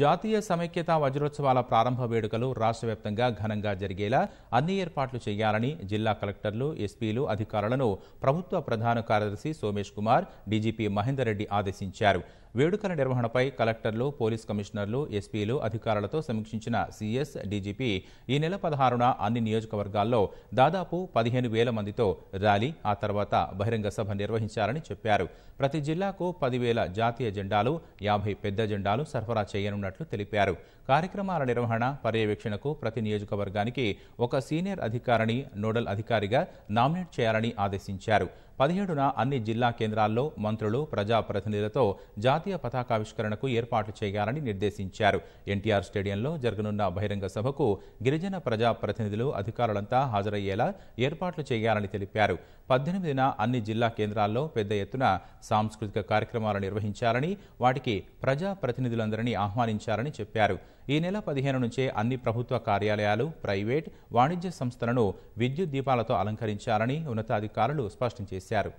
జాతీయ సమైక్యత వజ్రోత్సవాల ప్రారంభ వేడుకలు రాష్ట్ర వ్యాప్తంగా ఘనంగా జరిగేలా అన్ని ఏర్పాట్లు చేయాలని జిల్లా కలెక్టర్లు ఎస్పీలు అధికారులను ప్రభుత్వ ప్రధాన కార్యదర్శి సోమేష్ కుమార్ డీజీపీ మహేందర్ రెడ్డి ఆదేశించారు వేడుకల నిర్వహణపై కలెక్టర్లు పోలీస్ కమిషనర్లు ఎస్పీలు అధికారులతో సమీక్షించిన సీఎస్ డీజీపీ ఈ నెల పదహారున అన్ని నియోజకవర్గాల్లో దాదాపు పదిహేను వేల మందితో ర్యాలీ ఆ తర్వాత బహిరంగ సభ నిర్వహించారని చెప్పారు ప్రతి జిల్లాకు పదివేల జాతీయ జెండాలు యాభై పెద్ద జెండాలు సరఫరా చేయనున్నట్లు తెలిపారు కార్యక్రమాల నిర్వహణ పర్యవేక్షణకు ప్రతి నియోజకవర్గానికి ఒక సీనియర్ అధికారిని నోడల్ అధికారిగా నామినేట్ చేయాలని ఆదేశించారు పదిహేడున అన్ని జిల్లా కేంద్రాల్లో మంత్రులు ప్రజాప్రతినిధులతో జాతీయ పతాకావిష్కరణకు ఏర్పాట్లు చేయాలని నిర్దేశించారు ఎన్టీఆర్ స్టేడియంలో జరగనున్న బహిరంగ సభకు గిరిజన ప్రజాప్రతినిధులు అధికారులంతా హాజరయ్యేలా ఏర్పాట్లు చేయాలని తెలిపారు పద్దెనిమిదిన అన్ని జిల్లా కేంద్రాల్లో పెద్ద ఎత్తున సాంస్కృతిక కార్యక్రమాలు నిర్వహించాలని వాటికి ప్రజాప్రతినిధులందరినీ ఆహ్వానించాలని చెప్పారు ఈ నెల పదిహేను నుంచే అన్ని ప్రభుత్వ కార్యాలయాలు ప్రైవేట్ వాణిజ్య సంస్థలను విద్యుత్ దీపాలతో అలంకరించాలని ఉన్నతాధికారులు స్పష్టం చేశారు seară!